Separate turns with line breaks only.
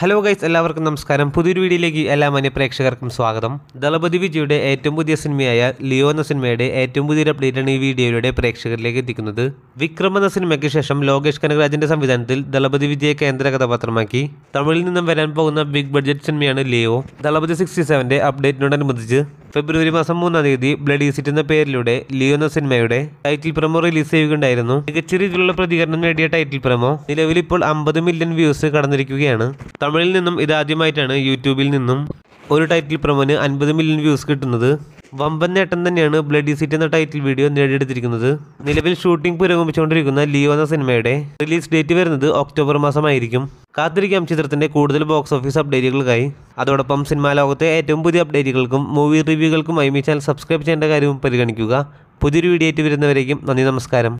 hello guys എല്ലാവർക്കും നമസ്കാരം പുതിയൊരു വീഡിയോയിലേക്ക് എല്ലാ പ്രേക്ഷകർക്കും സ്വാഗതം ദളപതി വിജയുടെ ഏറ്റവും പുതിയ സിനിമയായ ലിയോ എന്ന സിനിമയുടെ ഏറ്റവും പുതിയൊരു അപ്ഡേറ്റാണ് ഈ വീഡിയോയിലൂടെ പ്രേക്ഷകരിലേക്ക് എത്തിക്കുന്നത് വിക്രം എന്ന സിനിമയ്ക്ക് ശേഷം ലോകേഷ് കനകരാജിന്റെ സംവിധാനത്തിൽ ദളപതി വിജയെ കേന്ദ്ര കഥാപാത്രമാക്കി തമിഴിൽ നിന്നും വരാൻ പോകുന്ന ബിഗ് ബഡ്ജറ്റ് സിനിമയാണ് ലിയോ ദളപതി സിക്സ്റ്റി സെവൻ്റെ അപ്ഡേറ്റിനോടനുബന്ധിച്ച് ഫെബ്രുവരി മാസം മൂന്നാം തീയതി ബ്ലഡ് ഈസിറ്റ് എന്ന പേരിലൂടെ ലിയോന സിനിമയുടെ ടൈറ്റിൽ പ്രമോ റിലീസ് ചെയ്യുകയുണ്ടായിരുന്നു മികച്ച രീതിയിലുള്ള പ്രതികരണം നേടിയ ടൈറ്റിൽ പ്രമോ നിലവിൽ ഇപ്പോൾ അമ്പത് മില്യൺ വ്യൂസ് കടന്നിരിക്കുകയാണ് തമിഴിൽ നിന്നും ഇതാദ്യമായിട്ടാണ് യൂട്യൂബിൽ നിന്നും ഒരു ടൈറ്റിൽ പ്രമോന് അൻപത് മില്യൺ വ്യൂസ് കിട്ടുന്നത് വമ്പൻ നേട്ടം തന്നെയാണ് ബ്ലഡ് സീറ്റ് എന്ന ടൈറ്റിൽ വീഡിയോ നേടിയെടുത്തിരിക്കുന്നത് നിലവിൽ ഷൂട്ടിംഗ് പുരോഗമിച്ചുകൊണ്ടിരിക്കുന്ന ലിയോ എന്ന സിനിമയുടെ റിലീസ് ഡേറ്റ് വരുന്നത് ഒക്ടോബർ മാസമായിരിക്കും കാത്തിരിക്കാം ചിത്രത്തിൻ്റെ കൂടുതൽ ബോക്സ് ഓഫീസ് അപ്ഡേറ്റുകൾക്കായി അതോടൊപ്പം സിനിമാ ലോകത്തെ ഏറ്റവും പുതിയ അപ്ഡേറ്റുകൾക്കും മൂവി റിവ്യൂകൾക്കും ഈ ചാനൽ സബ്സ്ക്രൈബ് ചെയ്യേണ്ട കാര്യവും പരിഗണിക്കുക പുതിയൊരു വീഡിയോ ആയിട്ട് വരുന്നവരേക്കും നന്ദി നമസ്കാരം